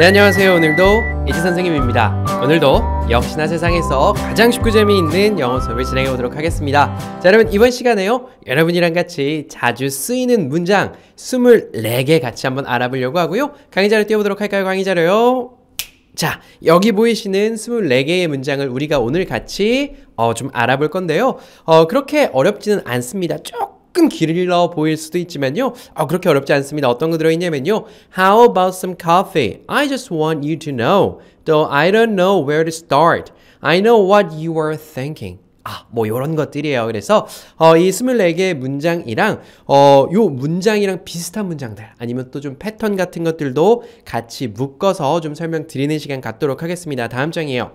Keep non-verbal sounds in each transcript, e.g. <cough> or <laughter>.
네 안녕하세요 오늘도 이지 선생님입니다 오늘도 역시나 세상에서 가장 쉽고 재미있는 영어 수업을 진행해 보도록 하겠습니다 자 여러분 이번 시간에요 여러분이랑 같이 자주 쓰이는 문장 24개 같이 한번 알아보려고 하고요 강의 자를 띄워보도록 할까요 강의 자료요 자, 여기 보이시는 24개의 문장을 우리가 오늘 같이 어, 좀 알아볼 건데요. 어, 그렇게 어렵지는 않습니다. 쭉 조금 길러 보일 수도 있지만요. 아, 그렇게 어렵지 않습니다. 어떤 거 들어있냐면요. How about some coffee? I just want you to know. Though I don't know where to start. I know what you are thinking. 아, 뭐 이런 것들이에요. 그래서 어, 이 24개의 문장이랑 어, 요 문장이랑 비슷한 문장들 아니면 또 좀 패턴 같은 것들도 같이 묶어서 좀 설명드리는 시간 갖도록 하겠습니다. 다음 장이에요.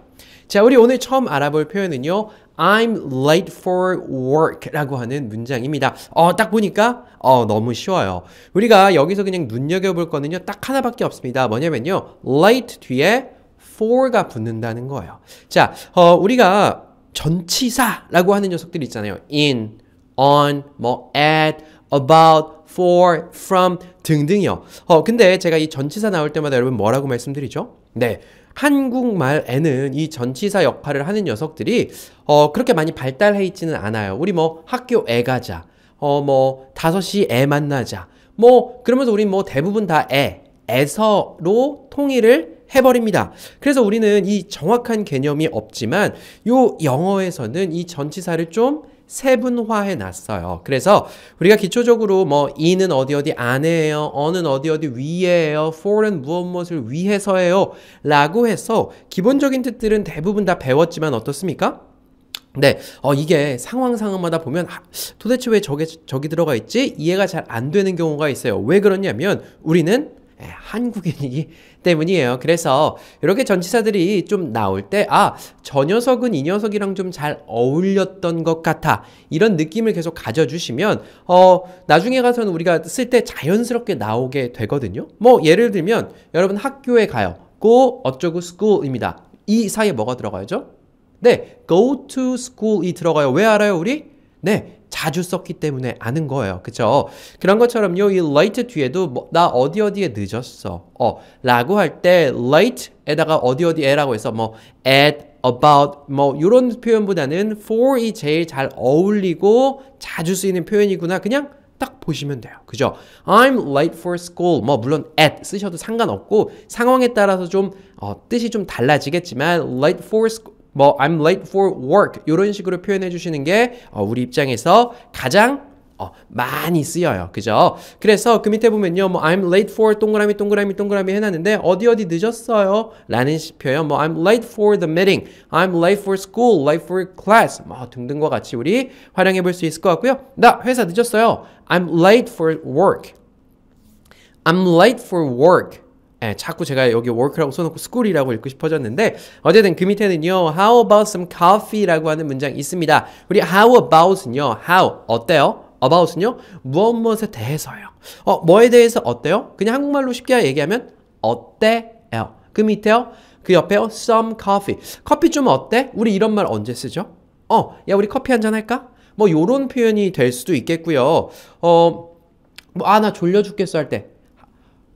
자, 우리 오늘 처음 알아볼 표현은요. I'm late for work 라고 하는 문장입니다. 어, 딱 보니까, 어, 너무 쉬워요. 우리가 여기서 그냥 눈여겨볼 거는요, 딱 하나밖에 없습니다. 뭐냐면요, late 뒤에 for가 붙는다는 거예요. 자, 어, 우리가 전치사라고 하는 녀석들 있잖아요. in, on, 뭐, at, about, for, from 등등이요. 어, 근데 제가 이 전치사 나올 때마다 여러분 뭐라고 말씀드리죠? 네. 한국말에는 이 전치사 역할을 하는 녀석들이 어 그렇게 많이 발달해 있지는 않아요. 우리 뭐 학교 애 가자. 어뭐다시애 만나자. 뭐 그러면서 우리 뭐 대부분 다 애, 에서로 통일을 해버립니다. 그래서 우리는 이 정확한 개념이 없지만 요 영어에서는 이 전치사를 좀 세분화해 놨어요. 그래서 우리가 기초적으로 뭐 이는 어디 어디 안에예요. 어는 어디 어디 위에예요. for는 무엇 무엇을 위해서예요. 라고 해서 기본적인 뜻들은 대부분 다 배웠지만 어떻습니까? 네, 어, 이게 상황 상황마다 보면 아, 도대체 왜 저게 저기 들어가 있지? 이해가 잘 안 되는 경우가 있어요. 왜 그러냐면 우리는 예, 한국인이 때문이에요. 그래서 이렇게 전치사들이 좀 나올 때 아, 저 녀석은 이 녀석이랑 좀 잘 어울렸던 것 같아. 이런 느낌을 계속 가져주시면 어, 나중에 가서는 우리가 쓸 때 자연스럽게 나오게 되거든요. 뭐 예를 들면 여러분 학교에 가요. go 어쩌고 school입니다. 이 사이에 뭐가 들어가야죠? 네, go to school이 들어가요. 왜 알아요, 우리? 네, 자주 썼기 때문에 아는 거예요. 그쵸? 그런 것처럼요, 이 late 뒤에도 뭐, 나 어디 어디에 늦었어. 어, 라고 할때 late에다가 어디 어디에라고 해서 뭐 at, about 뭐 이런 표현보다는 for이 제일 잘 어울리고 자주 쓰이는 표현이구나. 그냥 딱 보시면 돼요. 그죠? I'm late for school. 뭐 물론 at 쓰셔도 상관없고 상황에 따라서 좀 어, 뜻이 좀 달라지겠지만 late for school 뭐 I'm late for work 이런 식으로 표현해 주시는 게 어, 우리 입장에서 가장 어, 많이 쓰여요. 그죠? 그래서 그 밑에 보면요. 뭐 I'm late for 동그라미 동그라미 동그라미 해놨는데 어디 어디 늦었어요. 라는 표현. 뭐 I'm late for the meeting. I'm late for school. late for class. 뭐 등등과 같이 우리 활용해 볼 수 있을 것 같고요. 나 회사 늦었어요. I'm late for work. I'm late for work. 예, 자꾸 제가 여기 work라고 써놓고 school이라고 읽고 싶어졌는데 어쨌든 그 밑에는요 how about some coffee라고 하는 문장 이 있습니다 우리 how about은요 how 어때요? about은요 무엇 무엇에 대해서요 어 뭐에 대해서 어때요? 그냥 한국말로 쉽게 얘기하면 어때요 그 밑에요 그 옆에요 some coffee 커피 좀 어때? 우리 이런 말 언제 쓰죠? 어야 우리 커피 한잔 할까? 뭐 요런 표현이 될 수도 있겠고요 어 뭐 아 나 졸려 죽겠어 할때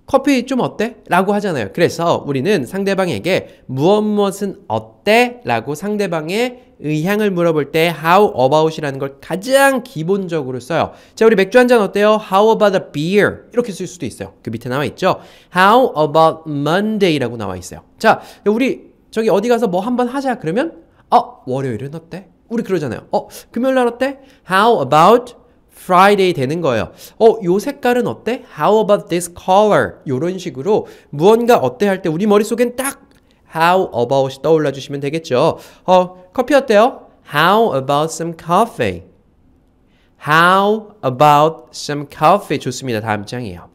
커피 좀 어때? 라고 하잖아요. 그래서 우리는 상대방에게 무엇 무엇은 어때? 라고 상대방의 의향을 물어볼 때 how about이라는 걸 가장 기본적으로 써요. 자, 우리 맥주 한 잔 어때요? How about a beer? 이렇게 쓸 수도 있어요. 그 밑에 나와 있죠. How about Monday라고 나와 있어요. 자, 우리 저기 어디 가서 뭐 한번 하자 그러면 어, 월요일은 어때? 우리 그러잖아요. 어, 금요일 날 어때? How about Friday 되는 거예요. 어, 요 색깔은 어때? How about this color? 요런 식으로 무언가 어때 할 때 우리 머릿속엔 딱 How a b o u t 떠올라 주시면 되겠죠. 어, 커피 어때요? How about some coffee? How about some coffee? 좋습니다. 다음 장이에요.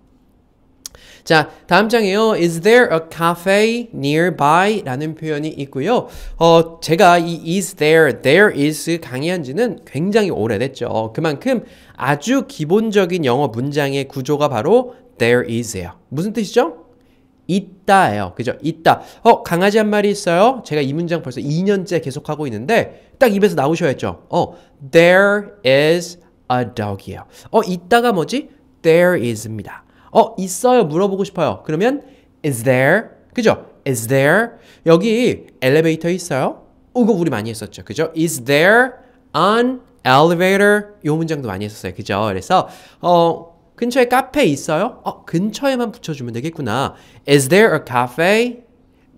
자, 다음 장에요 Is there a cafe nearby? 라는 표현이 있고요. 어, 제가 이 is there, there is 강의한 지는 굉장히 오래됐죠. 그만큼 아주 기본적인 영어 문장의 구조가 바로 there is예요. 무슨 뜻이죠? 있다예요. 그죠? 있다. 어, 강아지 한 마리 있어요. 제가 이 문장 벌써 2년째 계속하고 있는데 딱 입에서 나오셔야죠. 어, there is a dog이에요. 어, 있다가 뭐지? there is입니다. 어, 있어요. 물어보고 싶어요. 그러면 is there? 그죠? is there? 여기 엘리베이터 있어요? 이거 우리 많이 했었죠. 그죠? is there an elevator? 요 문장도 많이 했었어요. 그죠? 그래서 어 근처에 카페 있어요? 어, 근처에만 붙여주면 되겠구나. Is there a cafe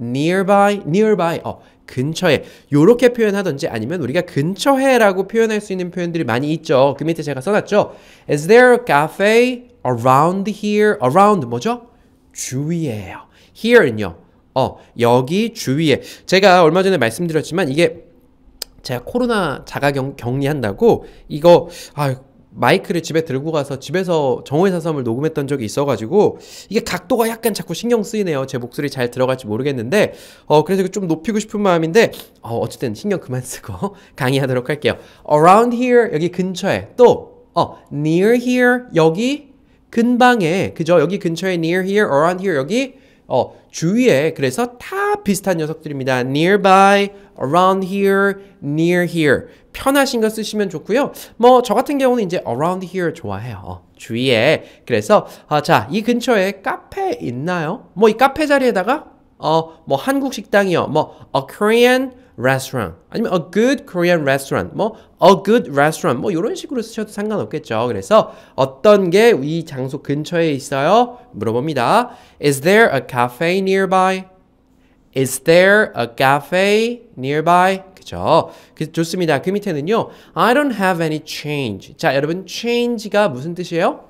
nearby? nearby. 어, 근처에. 요렇게 표현하든지 아니면 우리가 근처에라고 표현할 수 있는 표현들이 많이 있죠. 그 밑에 제가 써놨죠. Is there a cafe around here, around 뭐죠? 주위에요. here는요. 어, 여기 주위에. 제가 얼마 전에 말씀드렸지만 이게 제가 코로나 자가 격, 격리한다고 이거 아 마이크를 집에 들고 가서 집에서 정오의사삼을 녹음했던 적이 있어가지고 이게 각도가 약간 자꾸 신경 쓰이네요. 제 목소리 잘 들어갈지 모르겠는데 어 그래서 좀 높이고 싶은 마음인데 어 어쨌든 신경 그만 쓰고 <laughs> 강의하도록 할게요. Around here 여기 근처에 또어 near here 여기 근방에 그죠? 여기 근처에 near here, around here 여기 어, 주위에 그래서 다 비슷한 녀석들입니다. nearby, around here, near here. 편하신 거 쓰시면 좋고요. 뭐 저 같은 경우는 이제 around here 좋아해요. 어, 주위에. 그래서 아, 자, 이 근처에 카페 있나요? 뭐 이 카페 자리에다가 어, 뭐 한국 식당이요. 뭐 a Korean restaurant 아니면 a good Korean restaurant 뭐 a good restaurant 뭐 이런 식으로 쓰셔도 상관없겠죠. 그래서 어떤 게 이 장소 근처에 있어요? 물어봅니다. Is there a cafe nearby? Is there a cafe nearby? 그죠? 좋습니다. 그 밑에는요. I don't have any change. 자, 여러분 change가 무슨 뜻이에요?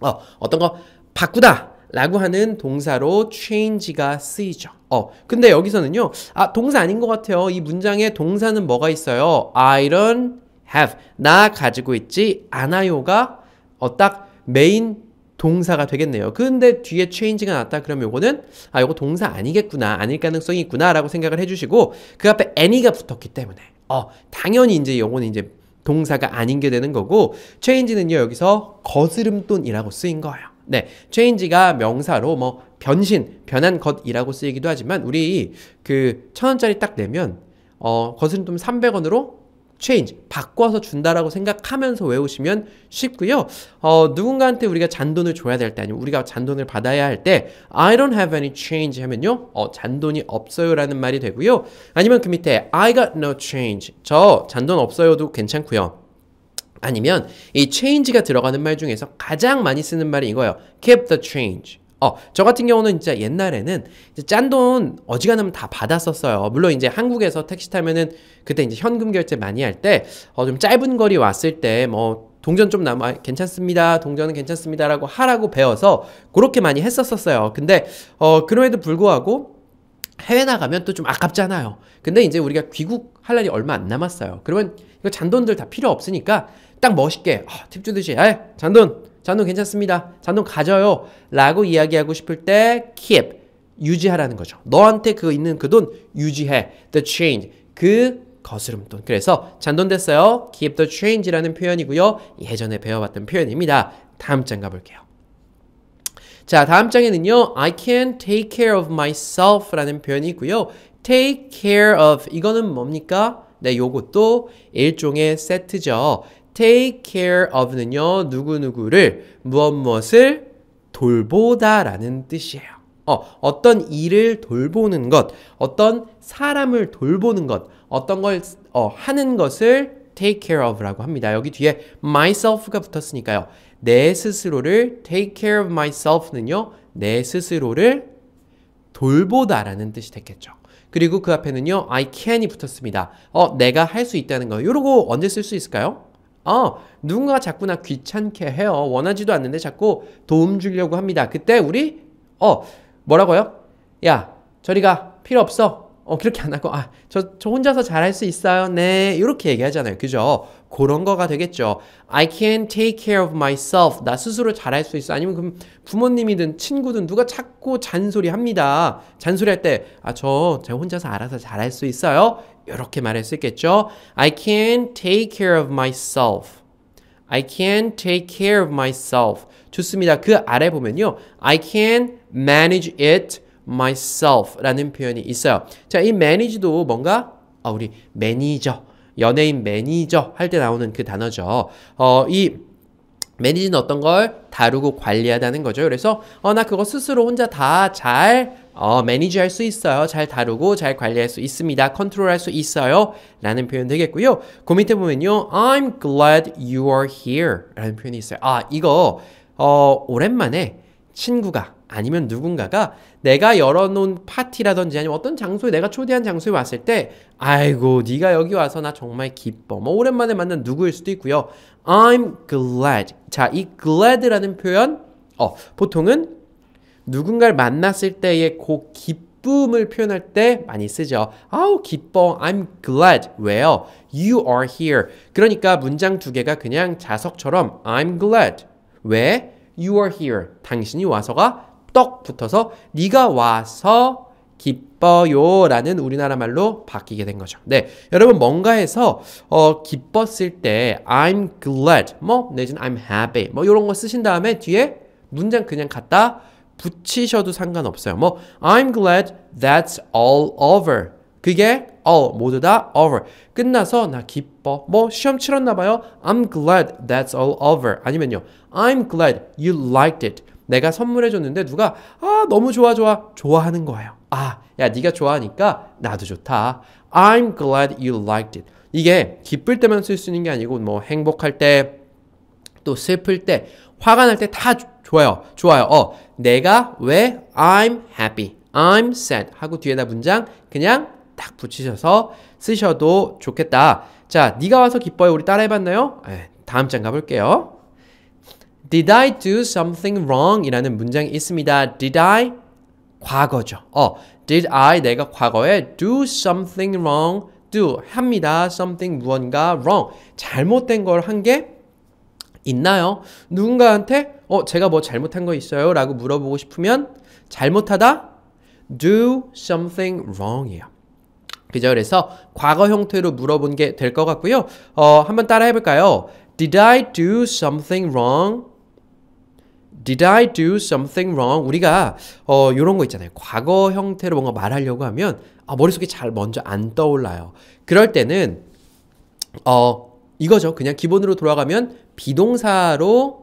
어, 어떤 거 바꾸다. 라고 하는 동사로 change가 쓰이죠. 어, 근데 여기서는요, 아, 동사 아닌 것 같아요. 이 문장에 동사는 뭐가 있어요? I don't have. 나 가지고 있지 않아요가 어, 딱 메인 동사가 되겠네요. 근데 뒤에 change가 났다 그러면 요거는 아 요거 동사 아니겠구나 아닐 가능성이 있구나라고 생각을 해주시고 그 앞에 any가 붙었기 때문에 어 당연히 이제 요거는 이제 동사가 아닌 게 되는 거고 change는요 여기서 거스름돈이라고 쓰인 거예요. 네, change가 명사로 뭐 변신, 변한 것이라고 쓰이기도 하지만 우리 그 천 원짜리 딱 내면 어, 거슬린 돈 300원으로 change 바꿔서 준다라고 생각하면서 외우시면 쉽고요. 어, 누군가한테 우리가 잔돈을 줘야 될때 아니면 우리가 잔돈을 받아야 할 때 I don't have any change 하면요. 어, 잔돈이 없어요라는 말이 되고요. 아니면 그 밑에 I got no change. 저 잔돈 없어요도 괜찮고요. 아니면 이 change가 들어가는 말 중에서 가장 많이 쓰는 말이 이거예요. keep the change. 어, 저 같은 경우는 진짜 옛날에는 짠 돈 어지간하면 다 받았었어요. 물론 이제 한국에서 택시 타면은 그때 이제 현금 결제 많이 할 때, 어, 좀 짧은 거리 왔을 때, 뭐, 동전 좀 남아, 괜찮습니다. 동전은 괜찮습니다라고 하라고 배워서 그렇게 많이 했었었어요. 근데, 어, 그럼에도 불구하고 해외 나가면 또 좀 아깝잖아요. 근데 이제 우리가 귀국할 날이 얼마 안 남았어요. 그러면 이거 잔돈들 다 필요 없으니까 딱 멋있게 아, 팁 주듯이 에 잔돈 잔돈 괜찮습니다 잔돈 가져요 라고 이야기하고 싶을 때 keep 유지하라는 거죠 너한테 그 있는 그 돈 유지해 the change 그 거스름 돈 그래서 잔돈 됐어요 keep the change라는 표현이고요 예전에 배워봤던 표현입니다 다음 장 가볼게요 자 다음 장에는요 I can take care of myself 라는 표현이 있고요 take care of 이거는 뭡니까? 네, 요것도 일종의 세트죠. take care of는요. 누구누구를 무엇 무엇을 돌보다라는 뜻이에요. 어, 어떤 일을 돌보는 것, 어떤 사람을 돌보는 것, 어떤 걸 어, 하는 것을 take care of라고 합니다. 여기 뒤에 myself가 붙었으니까요. 내 스스로를 take care of myself는요. 내 스스로를 돌보다라는 뜻이 됐겠죠. 그리고 그 앞에는요. I can이 붙었습니다. 어, 내가 할 수 있다는 거. 요러고 언제 쓸 수 있을까요? 어, 누군가 자꾸나 귀찮게 해요. 원하지도 않는데 자꾸 도움 주려고 합니다. 그때 우리 어, 뭐라고요? 야, 저리가 필요 없어. 어, 그렇게 안 하고 아, 저 저 혼자서 잘 할 수 있어요. 네. 이렇게 얘기하잖아요. 그죠? 그런 거가 되겠죠. I can take care of myself. 나 스스로 잘할 수 있어. 아니면 그럼 부모님이든 친구든 누가 자꾸 잔소리 합니다. 잔소리 할 때, 아, 저, 제가 혼자서 알아서 잘할 수 있어요. 이렇게 말할 수 있겠죠. I can take care of myself. I can take care of myself. 좋습니다. 그 아래 보면요. I can manage it myself 라는 표현이 있어요. 자, 이 manage도 뭔가, 아, 우리 매니저. 연예인 매니저 할 때 나오는 그 단어죠. 어, 이 매니지는 어떤 걸 다루고 관리하다는 거죠. 그래서 어나 그거 스스로 혼자 다 잘 어, 매니지할 수 있어요. 잘 다루고 잘 관리할 수 있습니다. 컨트롤할 수 있어요. 라는 표현 되겠고요. 그 밑에 보면요. I'm glad you are here. 라는 표현이 있어요. 아, 이거 어, 오랜만에 친구가 아니면 누군가가 내가 열어놓은 파티라든지 아니면 어떤 장소에 내가 초대한 장소에 왔을 때 아이고 네가 여기 와서 나 정말 기뻐 뭐 오랜만에 만난 누구일 수도 있고요 I'm glad 자 이 glad라는 표현 어 보통은 누군가를 만났을 때의 그 기쁨을 표현할 때 많이 쓰죠 아우 기뻐 I'm glad 왜요? You are here 그러니까 문장 두 개가 그냥 자석처럼 I'm glad 왜? you are here. 당신이 와서가 떡 붙어서 네가 와서 기뻐요 라는 우리나라 말로 바뀌게 된 거죠. 네. 여러분, 뭔가에서, 어, 기뻤을 때, I'm glad, 뭐, 내지는 I'm happy, 뭐, 이런거 쓰신 다음에 뒤에 문장 그냥 갖다 붙이셔도 상관없어요. 뭐, I'm glad that's all over. 그게 all 모두 다 over 끝나서 나 기뻐 뭐 시험 치렀나 봐요 I'm glad that's all over 아니면요 I'm glad you liked it 내가 선물해 줬는데 누가 아 너무 좋아 좋아 좋아하는 거예요 아야 네가 좋아하니까 나도 좋다 I'm glad you liked it 이게 기쁠 때만 쓸 수 있는 게 아니고 뭐 행복할 때 또 슬플 때 화가 날 때 다 좋아요 좋아요 어 내가 왜 I'm happy I'm sad 하고 뒤에다 문장 그냥 딱 붙이셔서 쓰셔도 좋겠다. 자, 네가 와서 기뻐해 우리 따라해봤나요? 네, 예, 다음 장 가볼게요. Did I do something wrong? 이라는 문장이 있습니다. Did I? 과거죠. 어, did I? 내가 과거에 do something wrong? do 합니다. something 무언가 wrong. 잘못된 걸 한 게 있나요? 누군가한테 어, 제가 뭐 잘못한 거 있어요? 라고 물어보고 싶으면 잘못하다 do something wrong이에요. 그죠? 그래서 과거 형태로 물어본 게 될 것 같고요. 어, 한번 따라해 볼까요? Did I do something wrong? Did I do something wrong? 우리가 어 요런 거 있잖아요. 과거 형태로 뭔가 말하려고 하면 아 머릿속에 잘 먼저 안 떠올라요. 그럴 때는 어 이거죠. 그냥 기본으로 돌아가면 비동사로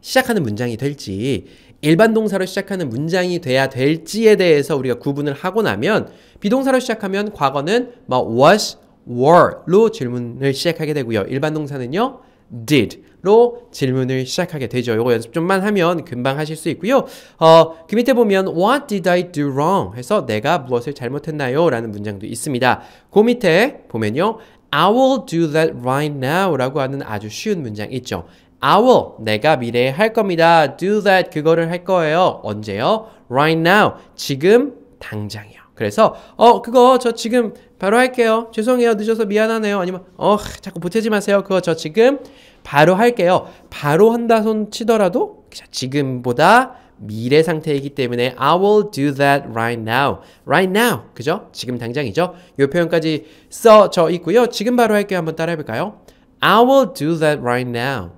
시작하는 문장이 될지 일반 동사로 시작하는 문장이 돼야 될지에 대해서 우리가 구분을 하고 나면 비동사로 시작하면 과거는 뭐 was, were로 질문을 시작하게 되고요. 일반 동사는요. did로 질문을 시작하게 되죠. 이거 연습 좀만 하면 금방 하실 수 있고요. 어, 그 밑에 보면 what did I do wrong 해서 내가 무엇을 잘못했나요? 라는 문장도 있습니다. 그 밑에 보면요. I will do that right now 라고 하는 아주 쉬운 문장 있죠. I will 내가 미래에 할 겁니다. do that 그거를 할 거예요. 언제요? right now 지금 당장이요. 그래서 어 그거 저 지금 바로 할게요. 죄송해요. 늦어서 미안하네요. 아니면 어 자꾸 보태지 마세요. 그거 저 지금 바로 할게요. 바로 한다 손 치더라도 지금보다 미래 상태이기 때문에 I will do that right now. right now. 그죠? 지금 당장이죠. 이 표현까지 써져 있고요. 지금 바로 할게요. 한번 따라해 볼까요? I will do that right now.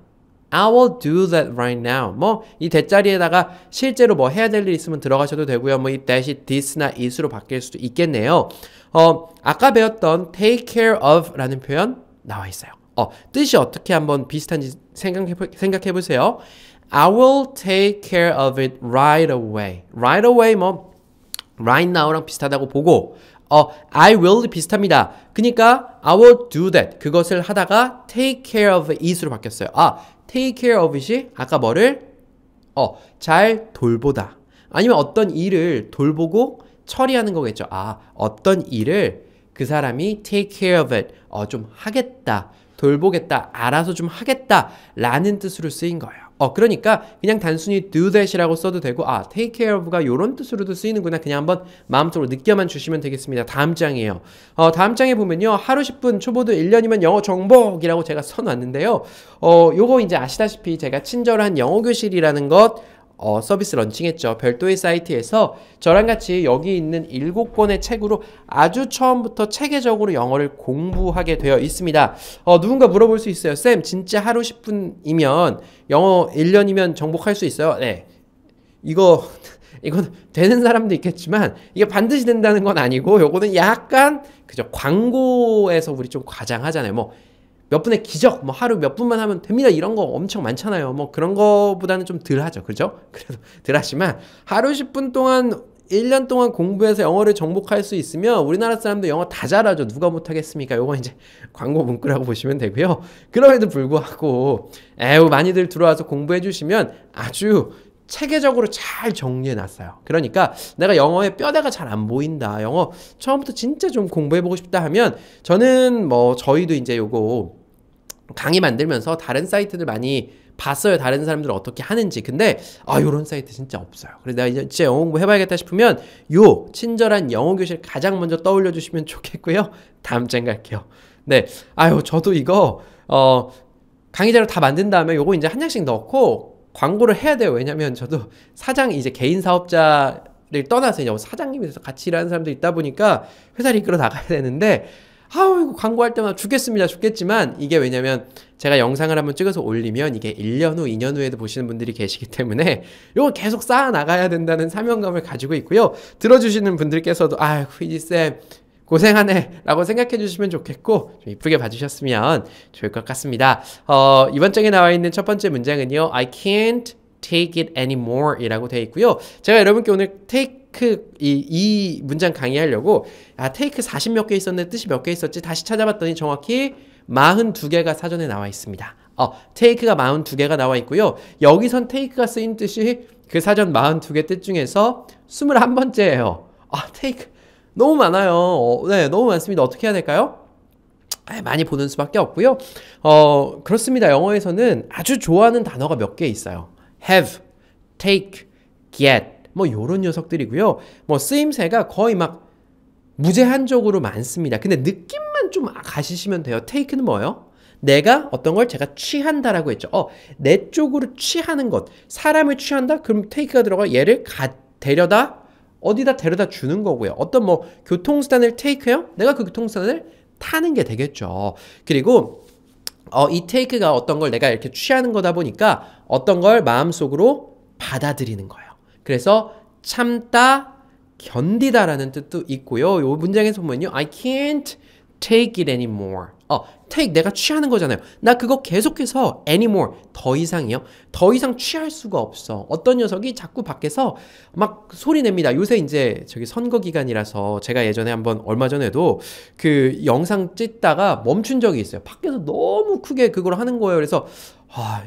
I will do that right now. 뭐 이 대자리에다가 실제로 뭐 해야 될 일 있으면 들어가셔도 되고요. 뭐이 대시 this나 is로 바뀔 수도 있겠네요. 어, 아까 배웠던 take care of라는 표현 나와 있어요. 어, 뜻이 어떻게 한번 비슷한지 생각해, 생각해 보세요. I will take care of it right away. right away 뭐 right now랑 비슷하다고 보고 어, I will 비슷합니다. 그러니까 I will do that 그것을 하다가 take care of it으로 바뀌었어요. 아, take care of it이 아까 뭐를 어, 잘 돌보다 아니면 어떤 일을 돌보고 처리하는 거겠죠. 아, 어떤 일을 그 사람이 take care of it 어, 좀 하겠다. 돌보겠다. 알아서 좀 하겠다. 라는 뜻으로 쓰인 거예요. 어 그러니까 그냥 단순히 do that이라고 써도 되고 아 take care of가 이런 뜻으로도 쓰이는구나 그냥 한번 마음속으로 느껴만 주시면 되겠습니다 다음 장이에요 어 다음 장에 보면요 하루 10분 초보도 1년이면 영어 정복이라고 제가 써놨는데요 어 요거 이제 아시다시피 제가 친절한 영어 교실이라는 것 어, 서비스 런칭했죠. 별도의 사이트에서 저랑 같이 여기 있는 7권의 책으로 아주 처음부터 체계적으로 영어를 공부하게 되어 있습니다. 어, 누군가 물어볼 수 있어요. 쌤, 진짜 하루 10분이면 영어 1년이면 정복할 수 있어요? 네. 이거 <laughs> 이건 되는 사람도 있겠지만 이게 반드시 된다는 건 아니고 요거는 약간 그죠 광고에서 우리 좀 과장하잖아요 뭐몇 분의 기적, 뭐 하루 몇 분만 하면 됩니다. 이런 거 엄청 많잖아요. 뭐 그런 거보다는 좀 덜 하죠. 그죠? <laughs> 그래도 덜 하지만 하루 10분 동안 1년 동안 공부해서 영어를 정복할 수 있으면 우리나라 사람들 영어 다 잘하죠. 누가 못하겠습니까? 요거 이제 <laughs> 광고 문구라고 보시면 되고요. 그럼에도 불구하고 에우 많이들 들어와서 공부해 주시면 아주 체계적으로 잘 정리해 놨어요. 그러니까 내가 영어의 뼈대가 잘 안 보인다. 영어 처음부터 진짜 좀 공부해 보고 싶다 하면 저는 뭐 저희도 이제 요거 강의 만들면서 다른 사이트들 많이 봤어요. 다른 사람들 어떻게 하는지. 근데 아 요런 사이트 진짜 없어요. 그래서 내가 이제 진짜 영어 공부 해봐야겠다 싶으면 요 친절한 영어 교실 가장 먼저 떠올려 주시면 좋겠고요. 다음 장 갈게요. 네, 아유 저도 이거 어 강의 자료 다 만든 다음에 요거 이제 한 장씩 넣고 광고를 해야 돼요. 왜냐면 저도 사장 이제 개인 사업자 를 떠나서 이제 사장님에서 같이 일하는 사람도 있다 보니까 회사를 이끌어 나가야 되는데 아우 이거 광고할 때마다 죽겠습니다 죽겠지만 이게 왜냐면 제가 영상을 한번 찍어서 올리면 이게 1년 후 2년 후에도 보시는 분들이 계시기 때문에 이거 계속 쌓아 나가야 된다는 사명감을 가지고 있고요 들어주시는 분들께서도 아휴 휘지쌤 고생하네 라고 생각해 주시면 좋겠고 좀 이쁘게 봐주셨으면 좋을 것 같습니다 어, 이번 장에 나와 있는 첫 번째 문장은요 I can't take it anymore 이라고 되어 있고요. 제가 여러분께 오늘 take 이, 이 문장 강의하려고 아 테이크 40 몇 개 있었는데 뜻이 몇 개 있었지 다시 찾아봤더니 정확히 42개가 사전에 나와 있습니다. 어, 테이크가 42개가 나와 있고요. 여기선 테이크가 쓰인 뜻이 그 사전 42개 뜻 중에서 21번째예요. 아, 테이크 너무 많아요. 어, 네, 너무 많습니다. 어떻게 해야 될까요? 아, 많이 보는 수밖에 없고요. 어, 그렇습니다. 영어에서는 아주 좋아하는 단어가 몇 개 있어요. have, take, get 뭐 요런 녀석들이고요. 뭐 쓰임새가 거의 막 무제한적으로 많습니다. 근데 느낌만 좀 가시시면 돼요. take는 뭐예요? 내가 어떤 걸 제가 취한다라고 했죠. 어, 내 쪽으로 취하는 것. 사람을 취한다? 그럼 take가 들어가 얘를 가, 데려다 어디다 데려다 주는 거고요. 어떤 뭐 교통수단을 take해요? 내가 그 교통수단을 타는 게 되겠죠. 그리고 어, 이 테이크가 어떤 걸 내가 이렇게 취하는 거다 보니까 어떤 걸 마음속으로 받아들이는 거예요. 그래서 참다, 견디다라는 뜻도 있고요. 이 문장에서 보면요. I can't take it anymore. 어, take 내가 취하는 거잖아요. 나 그거 계속해서 anymore 더 이상이요. 더 이상 취할 수가 없어. 어떤 녀석이 자꾸 밖에서 막 소리 냅니다. 요새 이제 저기 선거 기간이라서 제가 예전에 한번 얼마 전에도 그 영상 찍다가 멈춘 적이 있어요. 밖에서 너무 크게 그걸 하는 거예요. 그래서 아,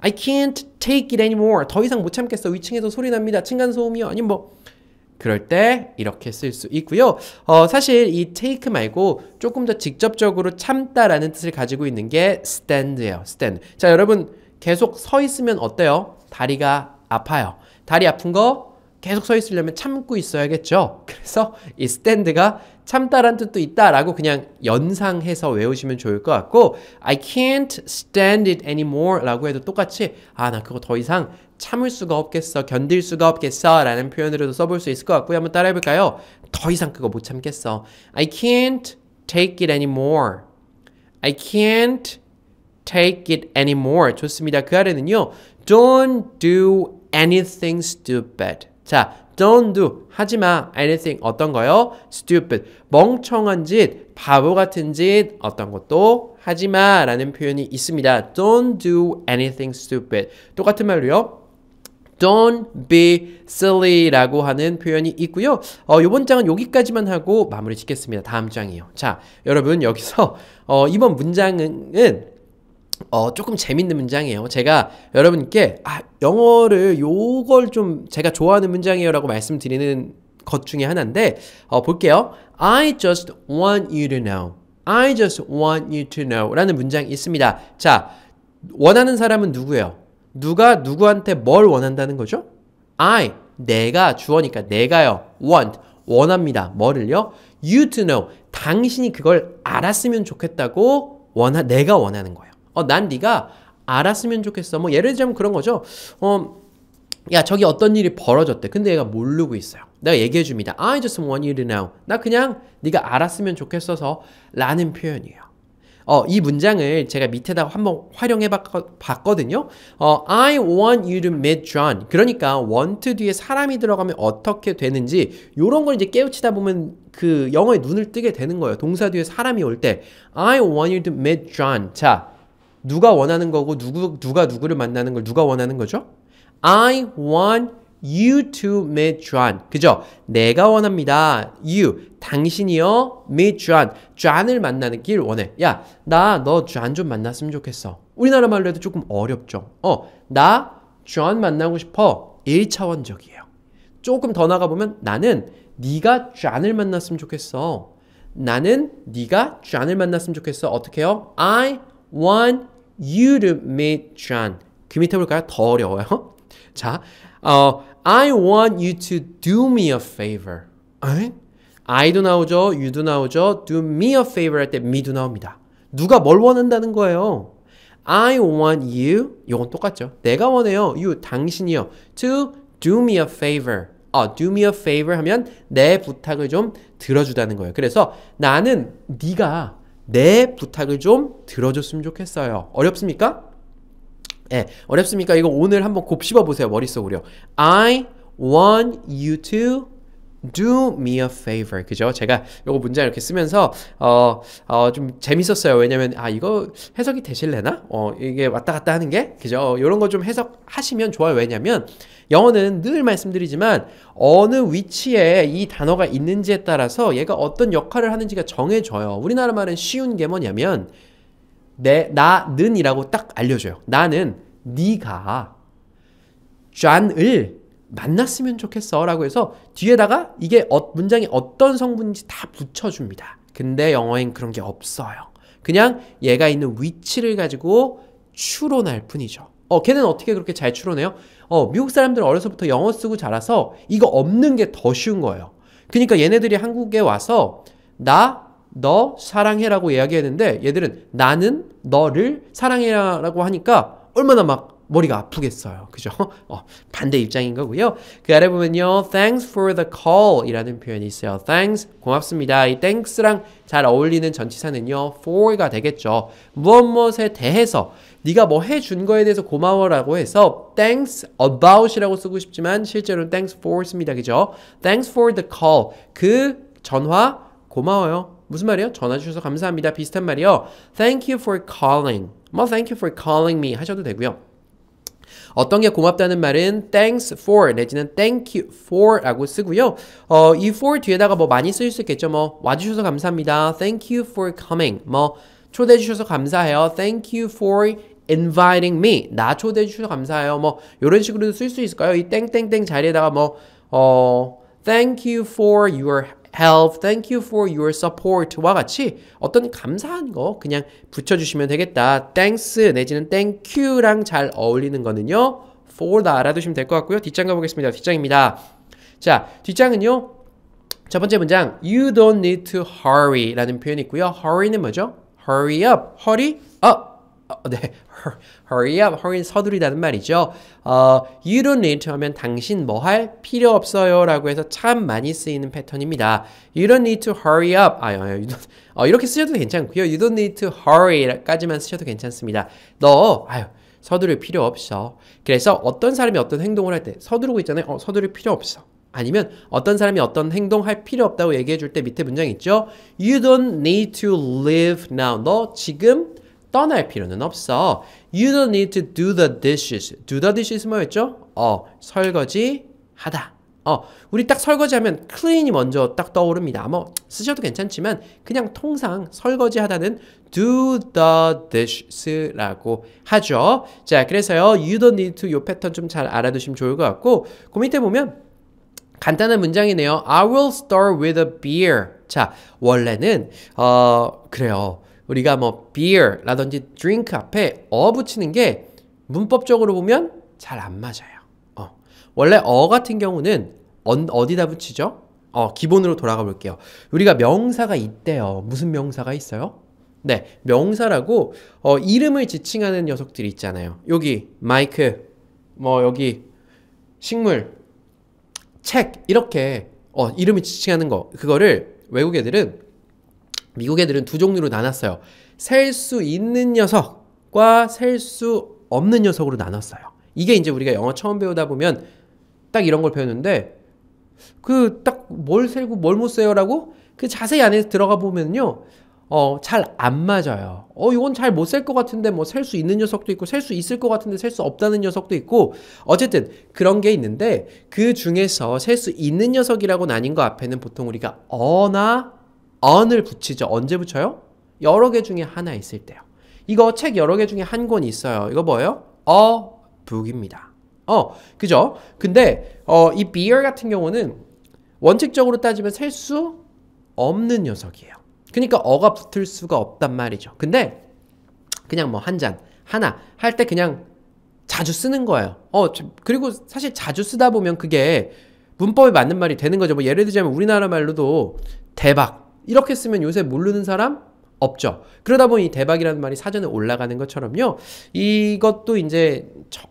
I can't take it anymore. 더 이상 못 참겠어. 위층에서 소리 납니다. 층간소음이요. 아니면 뭐 그럴 때 이렇게 쓸 수 있고요. 어, 사실 이 take 말고 조금 더 직접적으로 참다라는 뜻을 가지고 있는 게 stand예요. stand. 자, 여러분 계속 서 있으면 어때요? 다리가 아파요. 다리 아픈 거 계속 서 있으려면 참고 있어야겠죠. 그래서 이 stand가 참다란 뜻도 있다라고 그냥 연상해서 외우시면 좋을 것 같고 I can't stand it anymore 라고 해도 똑같이 아 나 그거 더 이상 참을 수가 없겠어 견딜 수가 없겠어 라는 표현으로도 써볼 수 있을 것 같고요 한번 따라 해볼까요? 더 이상 그거 못 참겠어 I can't take it anymore I can't take it anymore 좋습니다 그 아래는요 Don't do anything stupid 자 Don't do 하지 마 anything 어떤 거요? Stupid 멍청한 짓, 바보 같은 짓 어떤 것도 하지 마라는 표현이 있습니다. Don't do anything stupid 똑같은 말로요. Don't be silly라고 하는 표현이 있고요. 어, 이번 장은 여기까지만 하고 마무리 짓겠습니다. 다음 장이요. 자, 여러분 여기서 어, 이번 문장은 어, 조금 재밌는 문장이에요. 제가 여러분께 아, 영어를 요걸 좀 제가 좋아하는 문장이에요라고 말씀드리는 것 중에 하나인데 어, 볼게요. I just want you to know. I just want you to know 라는 문장이 있습니다. 자, 원하는 사람은 누구예요? 누가 누구한테 뭘 원한다는 거죠? I 내가 주어니까 내가요. want 원합니다. 뭐를요? You to know 당신이 그걸 알았으면 좋겠다고 원하 내가 원하는 거예요. 어, 난 네가 알았으면 좋겠어. 뭐 예를 들자면 그런 거죠. 어, 야 저기 어떤 일이 벌어졌대. 근데 얘가 모르고 있어요. 내가 얘기해 줍니다. I just want you to know. 나 그냥 네가 알았으면 좋겠어서 라는 표현이에요. 어, 이 문장을 제가 밑에다가 한번 활용해 봤거든요. 어, I want you to meet John. 그러니까 want 뒤에 사람이 들어가면 어떻게 되는지 이런 걸 이제 깨우치다 보면 그 영어에 눈을 뜨게 되는 거예요. 동사 뒤에 사람이 올 때 I want you to meet John. 자, 누가 원하는 거고 누구, 누가 누구를 만나는 걸 누가 원하는 거죠? I want you to meet John. 그죠? 내가 원합니다. you, 당신이요, meet John. John을 만나는 길 원해. 야, 나 너 John 좀 만났으면 좋겠어. 우리나라 말로 해도 조금 어렵죠. 어, 나 John 만나고 싶어. 1차원적이에요. 조금 더 나가보면 나는 네가 John을 만났으면 좋겠어. 나는 네가 John을 만났으면 좋겠어. 어떻게 해요? I want 유르메찬 그 밑에 볼까요? 더 어려워요. <laughs> 자, 어, I want you to do me a favor. 에? I도 나오죠, you도 나오죠. Do me a favor 할 때 me도 나옵니다. 누가 뭘 원한다는 거예요? I want you. 요건 똑같죠. 내가 원해요. You 당신이요. To do me a favor. 어, do me a favor 하면 내 부탁을 좀 들어주다는 거예요. 그래서 나는 네가 내 부탁을 좀 들어줬으면 좋겠어요. 어렵습니까? 예, 어렵습니까? 이거 오늘 한번 곱씹어 보세요. 머릿속으로. I want you to do me a favor. 그죠? 제가 요거 문장 이렇게 쓰면서 어, 어, 좀 재밌었어요. 왜냐면 아, 이거 해석이 되실래나? 어, 이게 왔다 갔다 하는 게. 그죠? 요런 거 좀 해석하시면 좋아요. 왜냐면 영어는 늘 말씀드리지만 어느 위치에 이 단어가 있는지에 따라서 얘가 어떤 역할을 하는지가 정해져요. 우리나라 말은 쉬운 게 뭐냐면 내 나는이라고 딱 알려 줘요. 나는 네가 존을 만났으면 좋겠어 라고 해서 뒤에다가 이게 어, 문장이 어떤 성분인지 다 붙여줍니다. 근데 영어엔 그런 게 없어요. 그냥 얘가 있는 위치를 가지고 추론할 뿐이죠. 어, 걔는 어떻게 그렇게 잘 추론해요? 어, 미국 사람들은 어려서부터 영어 쓰고 자라서 이거 없는 게 더 쉬운 거예요. 그러니까 얘네들이 한국에 와서 나, 너 사랑해라고 이야기했는데 얘들은 나는 너를 사랑해라고 하니까 얼마나 막 머리가 아프겠어요. 그죠? <laughs> 어, 반대 입장인 거고요. 그 아래 보면요. Thanks for the call 이라는 표현이 있어요. Thanks, 고맙습니다. 이 thanks랑 잘 어울리는 전치사는요. for가 되겠죠. 무엇 무엇에 대해서 네가 뭐 해준 거에 대해서 고마워라고 해서 thanks about이라고 쓰고 싶지만 실제로는 thanks for 씁니다. 그죠? Thanks for the call. 그 전화 고마워요. 무슨 말이요? 에 전화 주셔서 감사합니다. 비슷한 말이요. Thank you for calling. 뭐 thank you for calling me 하셔도 되고요. 어떤 게 고맙다는 말은 thanks for 내지는 thank you for라고 쓰고요. 어, 이 for 뒤에다가 뭐 많이 쓰일 수 있겠죠. 뭐 와주셔서 감사합니다. thank you for coming. 뭐 초대해 주셔서 감사해요. thank you for inviting me. 나 초대해 주셔서 감사해요. 뭐 이런 식으로도 쓸 수 있을까요? 이 땡땡땡 자리에다가 뭐 어, thank you for your help, thank you for your support와 같이 어떤 감사한 거 그냥 붙여주시면 되겠다. thanks 내지는 thank you랑 잘 어울리는 거는요. for다 알아두시면 될 것 같고요. 뒷장 가보겠습니다. 뒷장입니다. 자, 뒷장은요. 첫 번째 문장 You don't need to hurry 라는 표현이 있고요. hurry는 뭐죠? hurry up, hurry up 어, 네, hurry up, hurry 서두르다는 말이죠. 어, you don't need to 하면 당신 뭐 할 필요 없어요 라고 해서 참 많이 쓰이는 패턴입니다. You don't need to hurry up. 아, 아, 아 어, 이렇게 쓰셔도 괜찮고요. You don't need to hurry 까지만 쓰셔도 괜찮습니다. 너, 아유, 서두를 필요 없어. 그래서 어떤 사람이 어떤 행동을 할 때 서두르고 있잖아요. 어, 서두를 필요 없어. 아니면 어떤 사람이 어떤 행동할 필요 없다고 얘기해 줄 때 밑에 문장 있죠? You don't need to live now. 너 지금 떠날 필요는 없어. You don't need to do the dishes. Do the dishes 뭐였죠? 어, 설거지 하다. 어, 우리 딱 설거지하면 clean이 먼저 딱 떠오릅니다. 뭐 쓰셔도 괜찮지만 그냥 통상 설거지하다는 do the dishes라고 하죠. 자, 그래서요, you don't need to 요 패턴 좀 잘 알아두시면 좋을 것 같고 그 밑에 보면 간단한 문장이네요. I will start with a beer. 자, 원래는 어 그래요. 우리가 뭐 beer라든지 drink 앞에 어 붙이는 게 문법적으로 보면 잘 안 맞아요. 어. 원래 어 같은 경우는 어, 디다 붙이죠? 어, 기본으로 돌아가 볼게요. 우리가 명사가 있대요. 무슨 명사가 있어요? 네, 명사라고 어, 이름을 지칭하는 녀석들이 있잖아요. 여기 마이크, 뭐 여기 식물, 책 이렇게 어, 이름을 지칭하는 거 그거를 외국 애들은 미국 애들은 두 종류로 나눴어요. 셀 수 있는 녀석과 셀 수 없는 녀석으로 나눴어요. 이게 이제 우리가 영어 처음 배우다 보면 딱 이런 걸 배우는데 그 딱뭘 세고 뭘 못 세요라고 그 자세히 안에 들어가 보면요. 어, 잘 안 맞아요. 어, 이건 잘 못 셀 것 같은데, 뭐, 셀 수 있는 녀석도 있고, 셀 수 있을 것 같은데, 셀 수 없다는 녀석도 있고, 어쨌든, 그런 게 있는데, 그 중에서 셀 수 있는 녀석이라고 나뉜 거 앞에는 보통 우리가 어나 언을 붙이죠. 언제 붙여요? 여러 개 중에 하나 있을 때요. 이거 책 여러 개 중에 한 권 있어요. 이거 뭐예요? 어 북입니다. 어, 그죠? 근데 어, 이 beer 같은 경우는 원칙적으로 따지면 셀 수 없는 녀석이에요. 그러니까 어가 붙을 수가 없단 말이죠. 근데 그냥 뭐 한 잔, 하나 할 때 그냥 자주 쓰는 거예요. 어, 그리고 사실 자주 쓰다 보면 그게 문법에 맞는 말이 되는 거죠. 뭐 예를 들자면 우리나라 말로도 대박, 이렇게 쓰면 요새 모르는 사람 없죠. 그러다 보니 대박이라는 말이 사전에 올라가는 것처럼요. 이것도 이제 저,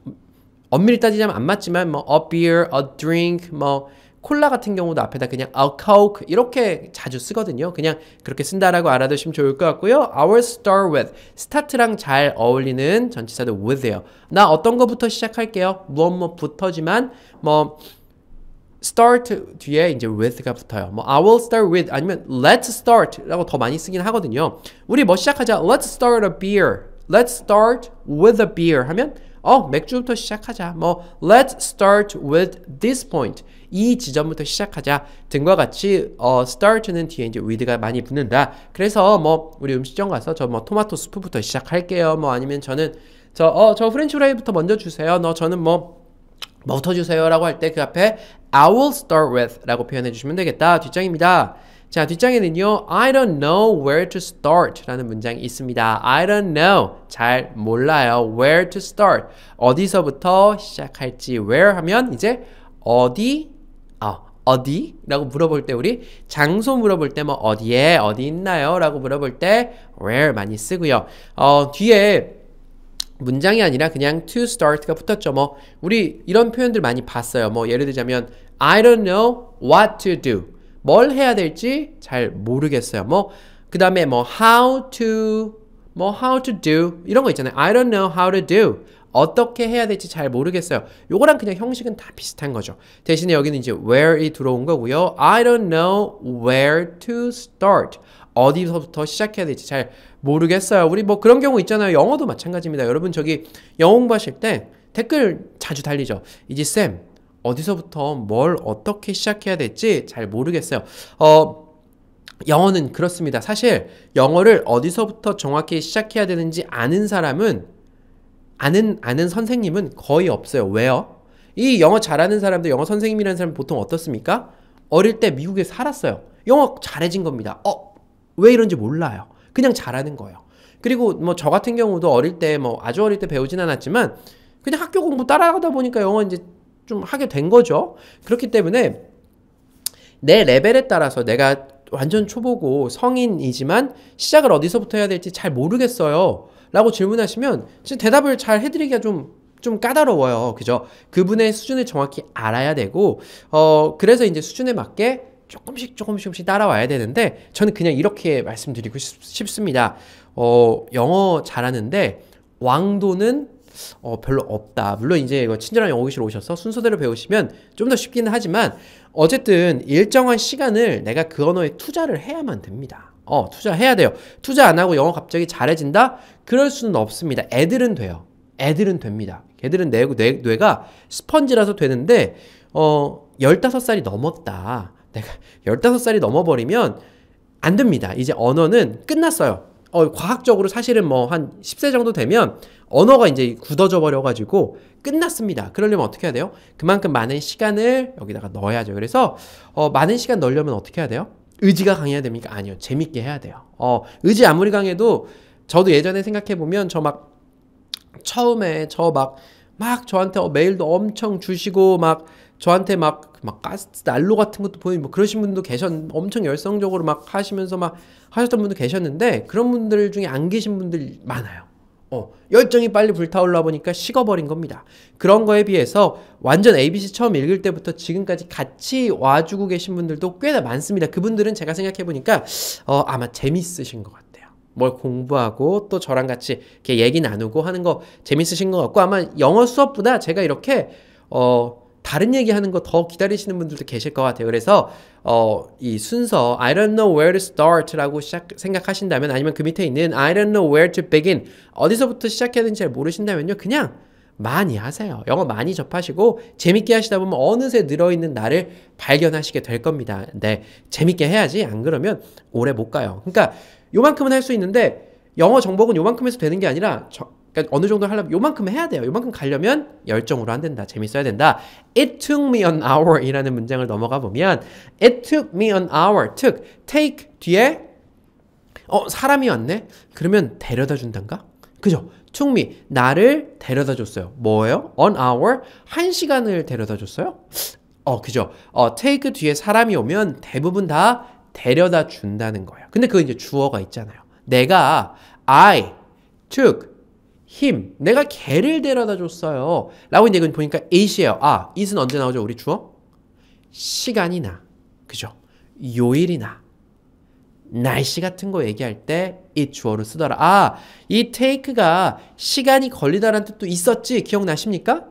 엄밀히 따지자면 안 맞지만 뭐 a beer, a drink, 뭐 콜라 같은 경우도 앞에다 그냥 a coke 이렇게 자주 쓰거든요. 그냥 그렇게 쓴다라고 알아두시면 좋을 것 같고요. our start with s t a r 트랑잘 어울리는 전치사도 with예요. 나 어떤 거부터 시작할게요. 무엇 무엇부터지만 뭐, 뭐 start 뒤에 이제 with가 붙어요. 뭐 I will start with 아니면 let's start라고 더 많이 쓰긴 하거든요. 우리 뭐 시작하자. Let's start a beer. Let's start with a beer 하면 어 맥주부터 시작하자. 뭐 let's start with this point. 이 지점부터 시작하자 등과 같이 어, start는 뒤에 이제 with가 많이 붙는다. 그래서 뭐 우리 음식점 가서 저 뭐 토마토 수프부터 시작할게요. 뭐 아니면 저는 저어저 어, 저 프렌치 후라이부터 먼저 주세요. 너 저는 뭐뭐터 주세요라고 할 때 그 앞에 I will start with 라고 표현해 주시면 되겠다. 뒷장입니다. 자, 뒷장에는요. I don't know where to start 라는 문장이 있습니다. I don't know. 잘 몰라요. where to start. 어디서부터 시작할지 where 하면 이제 어디 아, 어디? 라고 물어볼 때 우리 장소 물어볼 때 뭐 어디에 어디 있나요? 라고 물어볼 때 where 많이 쓰고요. 어, 뒤에 문장이 아니라 그냥 to start가 붙었죠. 뭐 우리 이런 표현들 많이 봤어요. 뭐 예를 들자면 I don't know what to do. 뭘 해야 될지 잘 모르겠어요. 뭐 그다음에 뭐 how to 뭐 how to do 이런 거 있잖아요. I don't know how to do. 어떻게 해야 될지 잘 모르겠어요. 요거랑 그냥 형식은 다 비슷한 거죠. 대신에 여기는 이제 where이 들어온 거고요. I don't know where to start. 어디서부터 시작해야 될지 잘 모르겠어요. 우리 뭐 그런 경우 있잖아요. 영어도 마찬가지입니다. 여러분 저기 영어 공부하실 때 댓글 자주 달리죠. 이제쌤 어디서부터 뭘 어떻게 시작해야 될지 잘 모르겠어요. 어 영어는 그렇습니다. 사실 영어를 어디서부터 정확히 시작해야 되는지 아는 사람은 아는 아는 선생님은 거의 없어요. 왜요? 이 영어 잘하는 사람들 영어 선생님이라는 사람 보통 어떻습니까? 어릴 때 미국에 살았어요. 영어 잘해진 겁니다. 어, 왜 이런지 몰라요. 그냥 잘하는 거예요. 그리고 뭐 저 같은 경우도 어릴 때 뭐 아주 어릴 때 배우진 않았지만 그냥 학교 공부 따라가다 보니까 영어 이제 좀 하게 된 거죠. 그렇기 때문에 내 레벨에 따라서 내가 완전 초보고 성인이지만 시작을 어디서부터 해야 될지 잘 모르겠어요. 라고 질문하시면 지금 대답을 잘 해드리기가 좀, 좀 까다로워요. 그죠? 그분의 수준을 정확히 알아야 되고, 어, 그래서 이제 수준에 맞게 조금씩 조금씩 조금씩 따라와야 되는데 저는 그냥 이렇게 말씀드리고 싶, 습니다 어, 영어 잘하는데 왕도는 어, 별로 없다. 물론 이제 친절한 영어교실 오셔서 순서대로 배우시면 좀 더 쉽기는 하지만 어쨌든 일정한 시간을 내가 그 언어에 투자를 해야만 됩니다. 어, 투자해야 돼요. 투자 안 하고 영어 갑자기 잘해진다? 그럴 수는 없습니다. 애들은 돼요. 애들은 됩니다. 애들은 뇌, 뇌, 뇌가 스펀지라서 되는데 어, 15살이 넘었다. 내가 15살이 넘어버리면 안 됩니다. 이제 언어는 끝났어요. 어, 과학적으로 사실은 뭐 한 10세 정도 되면 언어가 이제 굳어져 버려가지고 끝났습니다. 그러려면 어떻게 해야 돼요? 그만큼 많은 시간을 여기다가 넣어야죠. 그래서 어, 많은 시간 넣으려면 어떻게 해야 돼요? 의지가 강해야 됩니까? 아니요. 재밌게 해야 돼요. 어, 의지 아무리 강해도 저도 예전에 생각해보면 저 막 처음에 저 막 막 저한테 어, 메일도 엄청 주시고 막 저한테 막막 가스 난로 같은 것도 보이고 뭐 그러신 분도 계셨 엄청 열성적으로 막 하시면서 막 하셨던 분도 계셨는데 그런 분들 중에 안 계신 분들 많아요. 어, 열정이 빨리 불타올라 보니까 식어버린 겁니다. 그런 거에 비해서 완전 ABC 처음 읽을 때부터 지금까지 같이 와주고 계신 분들도 꽤나 많습니다. 그분들은 제가 생각해보니까 어, 아마 재밌으신 것 같아요. 뭘 공부하고 또 저랑 같이 이렇게 얘기 나누고 하는 거 재밌으신 것 같고 아마 영어 수업보다 제가 이렇게 어 다른 얘기하는 거 더 기다리시는 분들도 계실 것 같아요. 그래서 어, 이 순서 I don't know where to start라고 시작 생각하신다면 아니면 그 밑에 있는 I don't know where to begin 어디서부터 시작해야 되는지 잘 모르신다면요. 그냥 많이 하세요. 영어 많이 접하시고 재밌게 하시다 보면 어느새 늘어있는 나를 발견하시게 될 겁니다. 네, 재밌게 해야지 안 그러면 오래 못 가요. 그러니까 요만큼은 할 수 있는데 영어 정복은 요만큼에서 되는 게 아니라 저, 그러니까 어느 정도 하려면 요만큼 해야 돼요. 요만큼 가려면 열정으로 안 된다. 재밌어야 된다. It took me an hour 이라는 문장을 넘어가 보면 It took me an hour. took, take 뒤에 어 사람이 왔네? 그러면 데려다 준단가? 그죠? took me 나를 데려다 줬어요. 뭐예요? an hour 한 시간을 데려다 줬어요? 어 그죠? 어 take 뒤에 사람이 오면 대부분 다 데려다 준다는 거예요. 근데 그 이제 주어가 있잖아요. 내가 I took him. 내가 걔를 데려다 줬어요. 라고 이제 보니까 it이에요. 아, it은 언제 나오죠? 우리 주어? 시간이나, 그죠? 요일이나, 날씨 같은 거 얘기할 때 it 주어를 쓰더라. 아, 이 take가 시간이 걸리다라는 뜻도 있었지. 기억나십니까?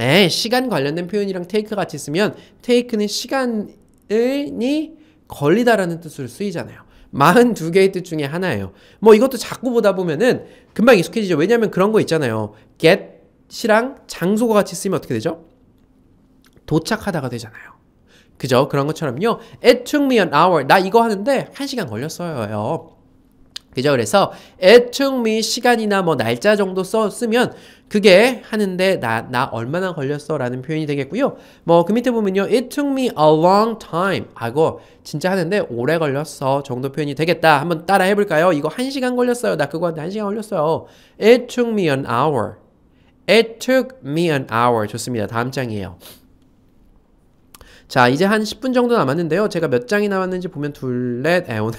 에, 시간 관련된 표현이랑 take 같이 쓰면 take는 시간이 걸리다라는 뜻으로 쓰이잖아요. 4 2개의뜻 중에 하나예요. 뭐 이것도 자꾸 보다 보면은 금방 익숙해지죠. 왜냐면 하 그런 거 있잖아요. get이랑 장소가 같이 쓰면 어떻게 되죠? 도착하다가 되잖아요. 그죠? 그런 것처럼요. It took me an hour. 나 이거 하는데 1시간 걸렸어요. 그죠? 그래서 애충 미 시간이나 뭐 날짜 정도 썼으면 그게 하는데 나, 나 얼마나 걸렸어? 라는 표현이 되겠고요. 뭐 그 밑에 보면요. It took me a long time. 하고 진짜 하는데 오래 걸렸어. 정도 표현이 되겠다. 한번 따라 해볼까요? 이거 한 시간 걸렸어요. 나 그거 한 시간 걸렸어요. It took me an hour. It took me an hour. 좋습니다. 다음 장이에요. 자, 이제 한 10분 정도 남았는데요. 제가 몇 장이 남았는지 보면 둘, 넷, 에, 오늘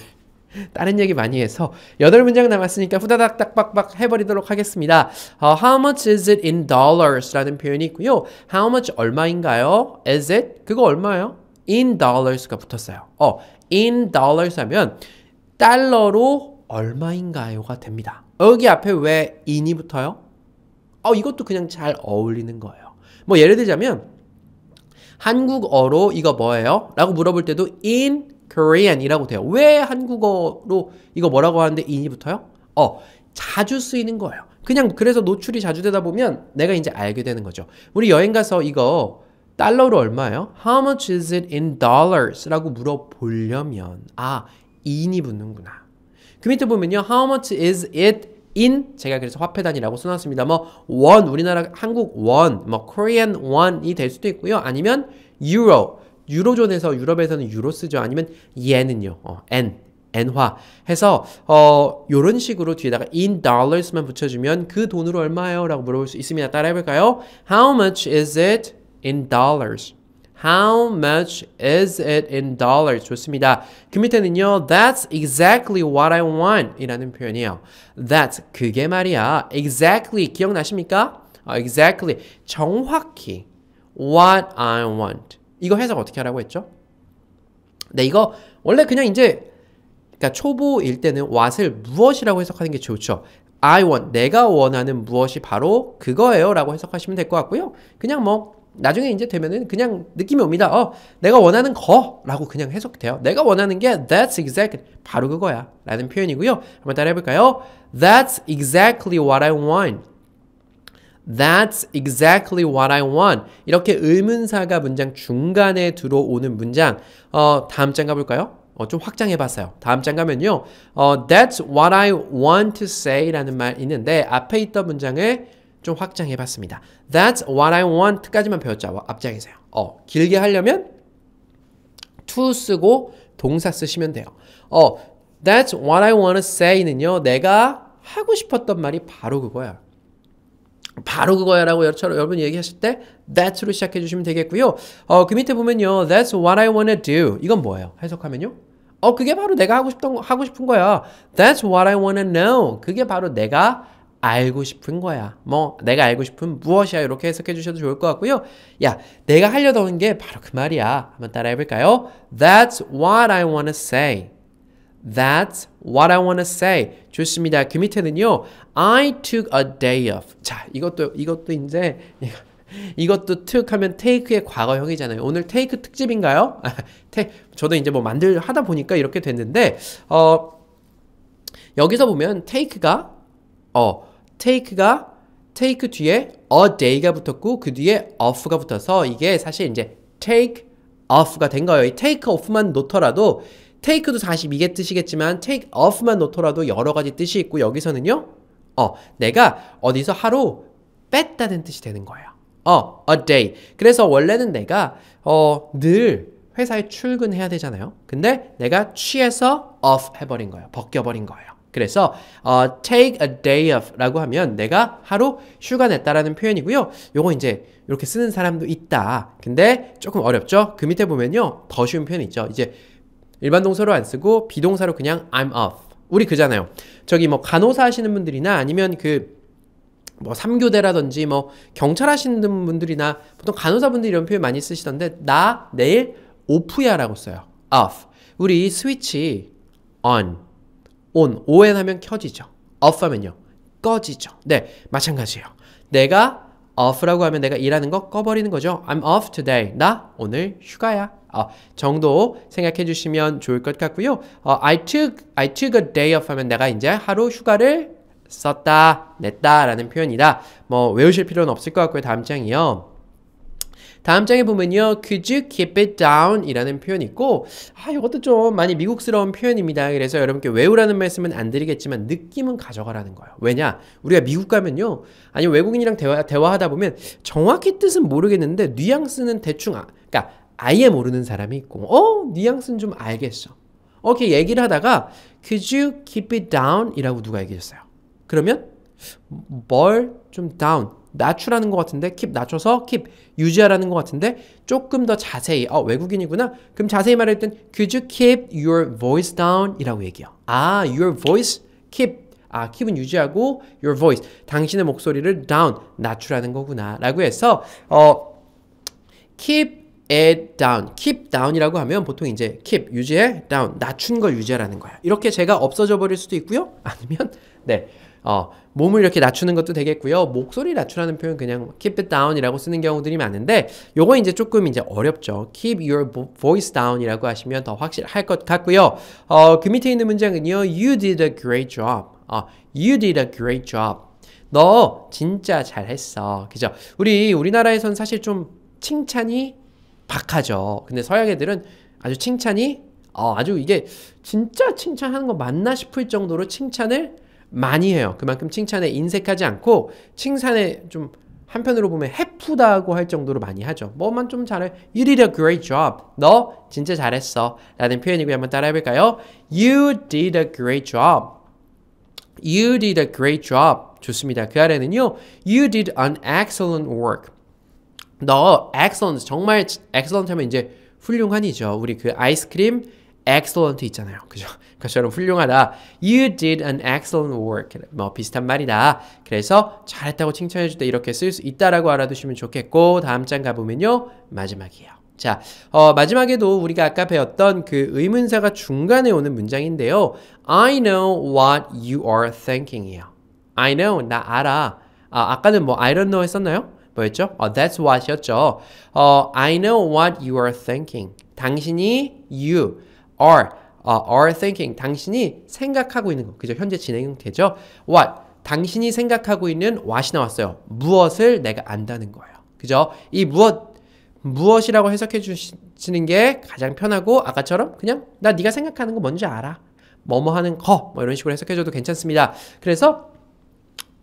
다른 얘기 많이 해서 여덟 문장 남았으니까 후다닥 딱박박 해버리도록 하겠습니다. u 어, how much is it in dollars? 라는 표현이 있고요. How much 얼마인가요? Is it? 그거 얼마예요? In dollars가 붙었어요. 어, in dollars 하면 달러로 얼마인가요가 됩니다. 여기 앞에 왜 in이 붙어요? 어, 이것도 그냥 잘 어울리는 거예요. 뭐 예를 들자면 한국어로 이거 뭐예요? 라고 물어볼 때도 in Korean이라고 돼요. 왜 한국어로 이거 뭐라고 하는데 이니 붙어요? 어, 자주 쓰이는 거예요. 그냥 그래서 노출이 자주 되다 보면 내가 이제 알게 되는 거죠. 우리 여행 가서 이거 달러로 얼마예요? How much is it in dollars? 라고 물어보려면 아, 인이 붙는구나. 그 밑에 보면요. How much is it in? 제가 그래서 화폐단이라고 써놨습니다. 뭐 원, 우리나라 한국 원, 뭐 Korean 원이 될 수도 있고요. 아니면 유로, 유로존에서 유럽에서는 유로 쓰죠. 아니면 y 는요 어, n 엔화 해서 어 요런 식으로 뒤에다가 in dollars만 붙여주면 그 돈으로 얼마예요? 라고 물어볼 수 있습니다. 따라해볼까요? How much is it in dollars? How much is it in dollars? 좋습니다. 그 밑에는요, That's exactly what I want 이라는 표현이에요. That, 그게 말이야. Exactly, 기억나십니까? u exactly, 정확히. What I want. 이거 해석 어떻게 하라고 했죠? 네, 이거 원래 그냥 이제 그러니까 초보일 때는 what을 무엇이라고 해석하는 게 좋죠. I want, 내가 원하는 무엇이 바로 그거예요 라고 해석하시면 될 것 같고요. 그냥 뭐 나중에 이제 되면은 그냥 느낌이 옵니다. 어, 내가 원하는 거 라고 그냥 해석돼요. 내가 원하는 게 that's exactly 바로 그거야 라는 표현이고요. 한번 따라해볼까요? That's exactly what I want. That's exactly what I want. 이렇게 의문사가 문장 중간에 들어오는 문장. 어, 다음 장 가볼까요? 어, 좀 확장해 봤어요. 다음 장 가면요. 어, That's what I want to say 라는 말 있는데 앞에 있던 문장을 좀 확장해 봤습니다. That's what I want 까지만 배웠죠. 앞장에서요. 어, 길게 하려면 to 쓰고 동사 쓰시면 돼요. 어, That's what I want to say는요. 내가 하고 싶었던 말이 바로 그거야. 바로 그거야라고 여러분 얘기하실 때 that로 시작해 주시면 되겠고요. 어, 그 밑에 보면요. that's what I wanna do. 이건 뭐예요? 해석하면요. 어, 그게 바로 내가 하고 싶던 하고 싶은 거야. that's what I wanna know. 그게 바로 내가 알고 싶은 거야. 뭐 내가 알고 싶은 무엇이야 이렇게 해석해 주셔도 좋을 것 같고요. 야, 내가 하려던 게 바로 그 말이야. 한번 따라해 볼까요? That's what I wanna say. That's what I wanna say. 좋습니다. 그 밑에는요. I took a day off. 자, 이것도 이것도 이제 <laughs> 이것도 took 하면 take의 과거형이잖아요. 오늘 take 특집인가요? <laughs> 저도 이제 뭐 만들 하다 보니까 이렇게 됐는데 어 여기서 보면 take가 어 take가 take 뒤에 a day가 붙었고 그 뒤에 off가 붙어서 이게 사실 이제 take off가 된 거예요. 이 take off만 놓더라도 take도 42개 뜻이겠지만 take off만 놓더라도 여러 가지 뜻이 있고 여기서는요. 어, 내가 어디서 하루 뺐다는 뜻이 되는 거예요. 어, a day. 그래서 원래는 내가 어, 늘 회사에 출근해야 되잖아요. 근데 내가 취해서 off 해버린 거예요. 벗겨버린 거예요. 그래서 어, take a day off라고 하면 내가 하루 휴가 냈다라는 표현이고요. 요거 이제 이렇게 쓰는 사람도 있다. 근데 조금 어렵죠? 그 밑에 보면요. 더 쉬운 표현 있죠. 이제 일반 동사로 안 쓰고 비동사로 그냥 I'm off. 우리 그잖아요. 저기 뭐 간호사 하시는 분들이나 아니면 그 뭐 삼교대라든지 뭐 경찰 하시는 분들이나 보통 간호사분들 이런 표현 많이 쓰시던데 나 내일 오프야라고 써요. off. 우리 스위치 on, on, on 하면 켜지죠. off 하면요. 꺼지죠. 네, 마찬가지예요. 내가 off라고 하면 내가 일하는 거 꺼버리는 거죠. I'm off today. 나 오늘 휴가야. 어, 정도 생각해 주시면 좋을 것 같고요. 어, I took I took a day off 하면 내가 이제 하루 휴가를 썼다, 냈다라는 표현이다. 뭐 외우실 필요는 없을 것 같고요. 다음 장이요. 다음 장에 보면요. Could you keep it down? 이라는 표현이 있고 아 이것도 좀 많이 미국스러운 표현입니다. 그래서 여러분께 외우라는 말씀은 안 드리겠지만 느낌은 가져가라는 거예요. 왜냐? 우리가 미국 가면요. 아니 외국인이랑 대화, 대화하다 보면 정확히 뜻은 모르겠는데 뉘앙스는 대충 아, 그러니까 아예 모르는 사람이 있고 어? 뉘앙스는 좀 알겠어. 이렇게 얘기를 하다가 Could you keep it down? 이라고 누가 얘기했어요. 그러면 뭘좀 down 낮추라는 것 같은데 keep 낮춰서 keep 유지하라는 것 같은데 조금 더 자세히 어 외국인이구나 그럼 자세히 말할 땐 could you keep your voice down 이라고 얘기해요 아 your voice keep 아, keep은 유지하고 your voice 당신의 목소리를 down 낮추라는 거구나 라고 해서 어 keep it down keep down이라고 하면 보통 이제 keep 유지해 down 낮춘 걸 유지하라는 거야 이렇게 제가 없어져 버릴 수도 있고요 아니면 네 어, 몸을 이렇게 낮추는 것도 되겠고요. 목소리 낮추라는 표현 그냥 keep it down이라고 쓰는 경우들이 많은데 요거 이제 조금 이제 어렵죠. keep your voice down이라고 하시면 더 확실할 것 같고요. 어, 그 밑에 있는 문장은요. you did a great job. 어, you did a great job. 너 진짜 잘했어. 그죠? 우리 우리나라에선 사실 좀 칭찬이 박하죠. 근데 서양 애들은 아주 칭찬이 어, 아주 이게 진짜 칭찬하는 거 맞나 싶을 정도로 칭찬을 많이 해요. 그만큼 칭찬에 인색하지 않고 칭찬에 좀 한편으로 보면 해프다고 할 정도로 많이 하죠. 뭐만 좀 잘해. You did a great job. 너 진짜 잘했어. 라는 표현이고요. 한번 따라해볼까요? You did a great job. You did a great job. 좋습니다. 그 아래는요. You did an excellent work. 너 excellent 정말 excellent 하면 이제 훌륭한이죠. 우리 그 아이스크림 excellent 있잖아요. 그죠? 그처럼 훌륭하다. You did an excellent work. 뭐 비슷한 말이다. 그래서 잘했다고 칭찬해 줄때 이렇게 쓸 수 있다라고 알아두시면 좋겠고 다음 장 가보면요. 마지막이에요. 자, 어, 마지막에도 우리가 아까 배웠던 그 의문사가 중간에 오는 문장인데요. I know what you are thinking이요. I know, 나 알아. 아, 아까는 뭐 I don't know 했었나요? 뭐였죠? 어, that's w h a t 이죠 어, I know what you are thinking. 당신이 you are 아, are thinking 당신이 생각하고 있는 거 그죠 현재 진행 형태죠 what 당신이 생각하고 있는 what이 나왔어요 무엇을 내가 안다는 거예요 그죠 이 무엇 무엇이라고 해석해 주시는 게 가장 편하고 아까처럼 그냥 나 네가 생각하는 거 뭔지 알아 뭐뭐 하는 거뭐 이런 식으로 해석해 줘도 괜찮습니다 그래서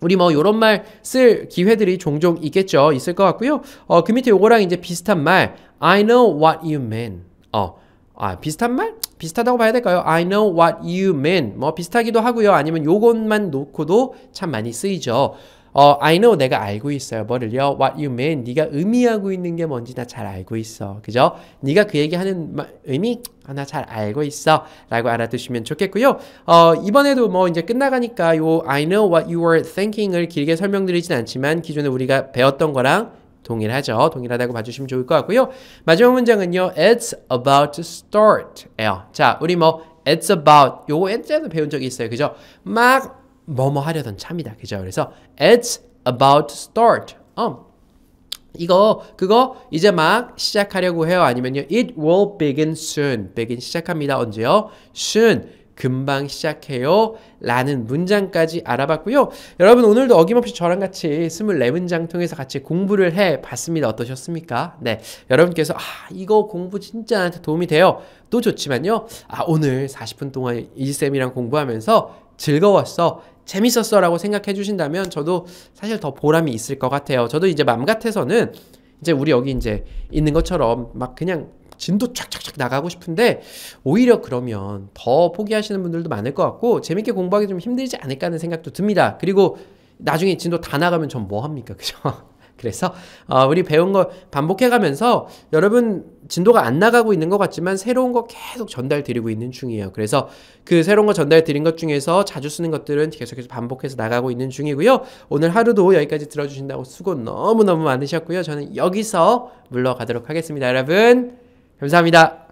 우리 뭐 요런 말 쓸 기회들이 종종 있겠죠 있을 것 같고요 어그 밑에 요거랑 이제 비슷한 말 I know what you mean 어아 비슷한 말? 비슷하다고 봐야 될까요? I know what you mean 뭐 비슷하기도 하고요 아니면 요것만 놓고도 참 많이 쓰이죠 어, I know 내가 알고 있어요 뭐를요? What you mean 네가 의미하고 있는 게 뭔지 나 잘 알고 있어 그죠? 네가 그 얘기하는 의미 하 아, 나잘 알고 있어 라고 알아두시면 좋겠고요 어, 이번에도 뭐 이제 끝나가니까 요 I know what you were thinking을 길게 설명드리진 않지만 기존에 우리가 배웠던 거랑 동일하죠. 동일하다고 봐주시면 좋을 것 같고요. 마지막 문장은요. It's about to start. 에요. 자, 우리 뭐 It's about 요거 엔에는 배운 적이 있어요. 그죠? 막 뭐뭐 하려던 참이다. 그죠? 그래서 It's about to start. 어. 이거 그거 이제 막 시작하려고 해요. 아니면요. It will begin soon. begin 시작합니다. 언제요? soon. 금방 시작해요. 라는 문장까지 알아봤고요. 여러분 오늘도 어김없이 저랑 같이 24문장 통해서 같이 공부를 해 봤습니다. 어떠셨습니까? 네. 여러분께서 아, 이거 공부 진짜 나한테 도움이 돼요. 또 좋지만요. 아, 오늘 40분 동안 이쌤이랑 공부하면서 즐거웠어. 재밌었어 라고 생각해 주신다면 저도 사실 더 보람이 있을 것 같아요. 저도 이제 맘 같아서는 이제 우리 여기 이제 있는 것처럼 막 그냥 진도 쫙쫙쫙 나가고 싶은데 오히려 그러면 더 포기하시는 분들도 많을 것 같고 재밌게 공부하기 좀 힘들지 않을까 하는 생각도 듭니다. 그리고 나중에 진도 다 나가면 전 뭐 합니까? <laughs> 그죠? 그래서 어, 우리 배운 거 반복해가면서 여러분 진도가 안 나가고 있는 것 같지만 새로운 거 계속 전달 드리고 있는 중이에요. 그래서 그 새로운 거 전달 드린 것 중에서 자주 쓰는 것들은 계속해서 반복해서 나가고 있는 중이고요. 오늘 하루도 여기까지 들어주신다고 수고 너무너무 많으셨고요. 저는 여기서 물러가도록 하겠습니다. 여러분 감사합니다.